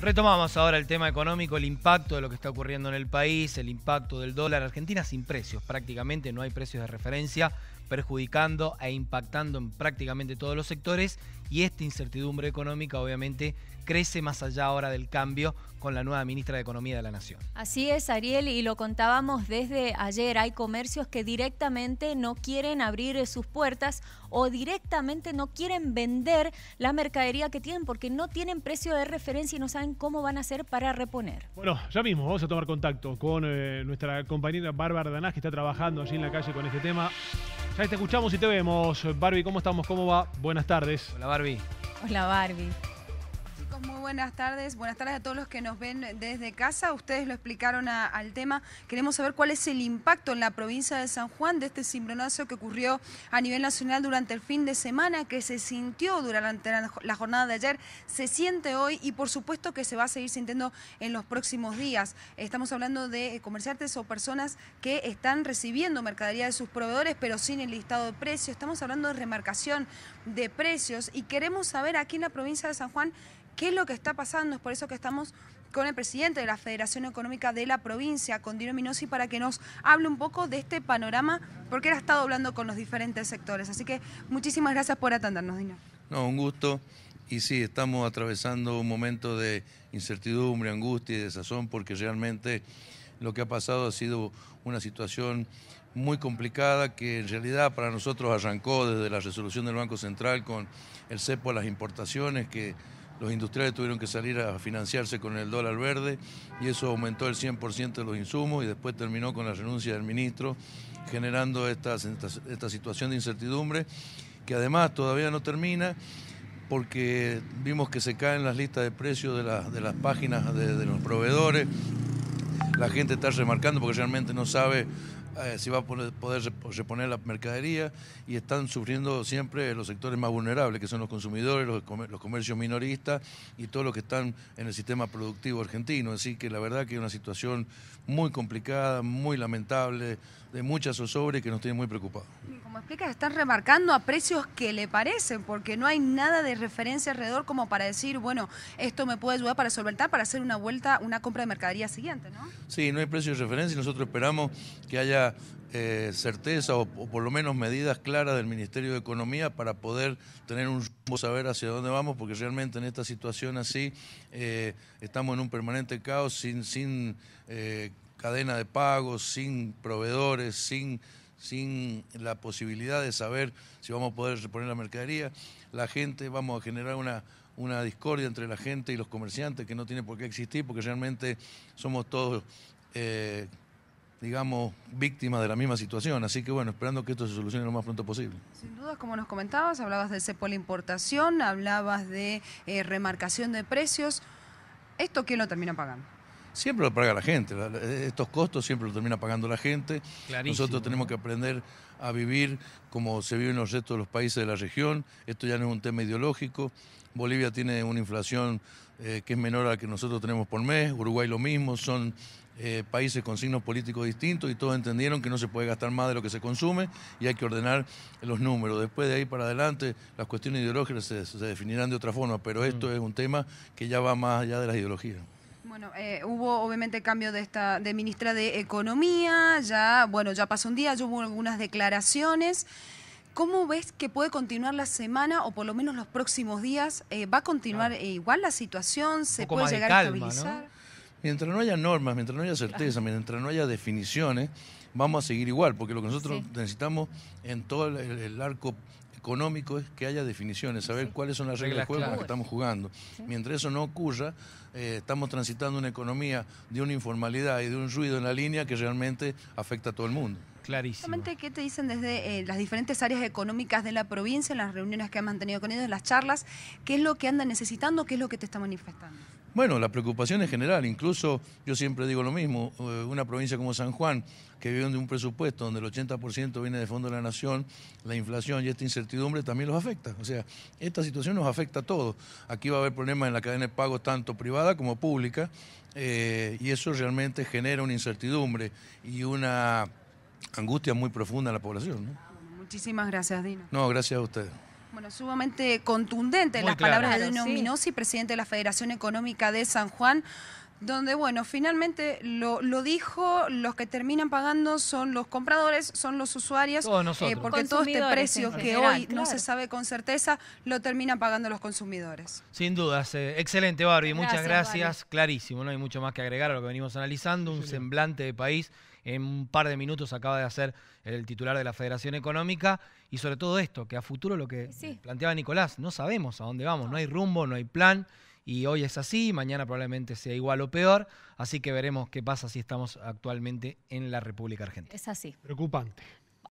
Retomamos ahora el tema económico, el impacto de lo que está ocurriendo en el país, el impacto del dólar. Argentina sin precios, prácticamente no hay precios de referencia perjudicando e impactando en prácticamente todos los sectores y esta incertidumbre económica obviamente crece más allá ahora del cambio con la nueva ministra de Economía de la Nación. Así es, Ariel, y lo contábamos desde ayer. Hay comercios que directamente no quieren abrir sus puertas o directamente no quieren vender la mercadería que tienen porque no tienen precio de referencia y no saben cómo van a hacer para reponer. Bueno, ya mismo vamos a tomar contacto con eh, nuestra compañera Bárbara Danás que está trabajando allí en la calle con este tema. Ya te escuchamos y te vemos. Barbie, ¿cómo estamos? ¿Cómo va? Buenas tardes. Hola, Barbie. Hola, Barbie muy buenas tardes. Buenas tardes a todos los que nos ven desde casa. Ustedes lo explicaron al tema. Queremos saber cuál es el impacto en la provincia de San Juan de este cimbronazo que ocurrió a nivel nacional durante el fin de semana, que se sintió durante la jornada de ayer, se siente hoy y por supuesto que se va a seguir sintiendo en los próximos días. Estamos hablando de eh, comerciantes o personas que están recibiendo mercadería de sus proveedores, pero sin el listado de precios. Estamos hablando de remarcación de precios y queremos saber aquí en la provincia de San Juan qué qué es lo que está pasando. Es por eso que estamos con el presidente de la Federación Económica de la provincia, con Dino Minosi, para que nos hable un poco de este panorama, porque él ha estado hablando con los diferentes sectores. Así que muchísimas gracias por atendernos, Dino. No, un gusto. Y sí, estamos atravesando un momento de incertidumbre, angustia y desazón, porque realmente lo que ha pasado ha sido una situación muy complicada que en realidad para nosotros arrancó desde la resolución del Banco Central con el cepo a las importaciones que los industriales tuvieron que salir a financiarse con el dólar verde y eso aumentó el 100% de los insumos y después terminó con la renuncia del ministro, generando esta, esta, situación de incertidumbre que además todavía no termina porque vimos que se caen las listas de precios de, de las páginas de los proveedores, la gente está remarcando porque realmente no sabe eh, se si va a poder, reponer la mercadería y están sufriendo siempre los sectores más vulnerables, que son los consumidores, los, comercios minoristas y todos los que están en el sistema productivo argentino. Así que la verdad que es una situación muy complicada, muy lamentable, de muchas zozobra y que nos tiene muy preocupados. Como explicas, están remarcando a precios que le parecen, porque no hay nada de referencia alrededor como para decir, bueno, esto me puede ayudar para solventar, para hacer una vuelta, una compra de mercadería siguiente, ¿no? Sí, no hay precios de referencia y nosotros esperamos que haya eh, certeza o, por lo menos medidas claras del Ministerio de Economía para poder tener un rumbo, saber hacia dónde vamos, porque realmente en esta situación así eh, estamos en un permanente caos sin, sin eh, cadena de pagos, sin proveedores, sin sin la posibilidad de saber si vamos a poder reponer la mercadería, la gente, vamos a generar una, una discordia entre la gente y los comerciantes que no tiene por qué existir porque realmente somos todos digamos, víctimas de la misma situación. Así que bueno, esperando que esto se solucione lo más pronto posible. Sin dudas, como nos comentabas, hablabas del CEPOL importación, hablabas de eh, remarcación de precios. ¿Esto quién lo termina pagando? Siempre lo paga la gente, estos costos siempre lo termina pagando la gente. Nosotros tenemos que aprender a vivir como se vive en los restos de los países de la región. Esto ya no es un tema ideológico. Bolivia tiene una inflación eh, que es menor al que nosotros tenemos por mes, Uruguay lo mismo, son eh, países con signos políticos distintos y todos entendieron que no se puede gastar más de lo que se consume y hay que ordenar los números. Después de ahí para adelante las cuestiones ideológicas se, definirán de otra forma, pero esto es un tema que ya va más allá de las ideologías. Bueno, eh, hubo obviamente cambio de esta de ministra de Economía, ya bueno, ya pasó un día, ya hubo algunas declaraciones. ¿Cómo ves que puede continuar la semana o por lo menos los próximos días? Eh, ¿Va a continuar igual la situación? ¿Se puede llegar a estabilizar? Mientras no haya normas, mientras no haya certeza, mientras no haya definiciones, vamos a seguir igual, porque lo que nosotros necesitamos en todo el arco económico es que haya definiciones, saber cuáles son las reglas, de del juego las que estamos jugando. Mientras eso no ocurra, eh, estamos transitando una economía de una informalidad y de un ruido en la línea que realmente afecta a todo el mundo. Clarísimo. ¿Qué te dicen desde eh, las diferentes áreas económicas de la provincia, en las reuniones que han mantenido con ellos, en las charlas? ¿Qué es lo que andan necesitando? ¿Qué es lo que te está manifestando? Bueno, la preocupación es general. Incluso yo siempre digo lo mismo, eh, una provincia como San Juan, que vive de un presupuesto donde el 80% viene de Fondo de la Nación, la inflación y esta incertidumbre también los afecta. O sea, esta situación nos afecta a todos. Aquí va a haber problemas en la cadena de pagos, tanto privada como pública, eh, y eso realmente genera una incertidumbre y una angustia muy profunda en la población. Ah, muchísimas gracias, Dino. No, gracias a ustedes sumamente contundente las palabras de Dino Minosi, presidente de la Federación Económica de San Juan, donde, bueno, finalmente lo, dijo, los que terminan pagando son los compradores, son los usuarios, eh, porque todo este precio que hoy no se sabe con certeza, lo terminan pagando los consumidores. Sin dudas, eh, excelente Barbie, muchas gracias, clarísimo, no hay mucho más que agregar a lo que venimos analizando, un semblante de país en un par de minutos acaba de hacer el titular de la Federación Económica y sobre todo esto, que a futuro lo que planteaba Nicolás, no sabemos a dónde vamos, no hay rumbo, no hay plan y hoy es así, mañana probablemente sea igual o peor, así que veremos qué pasa si estamos actualmente en la República Argentina. Es así. Preocupante.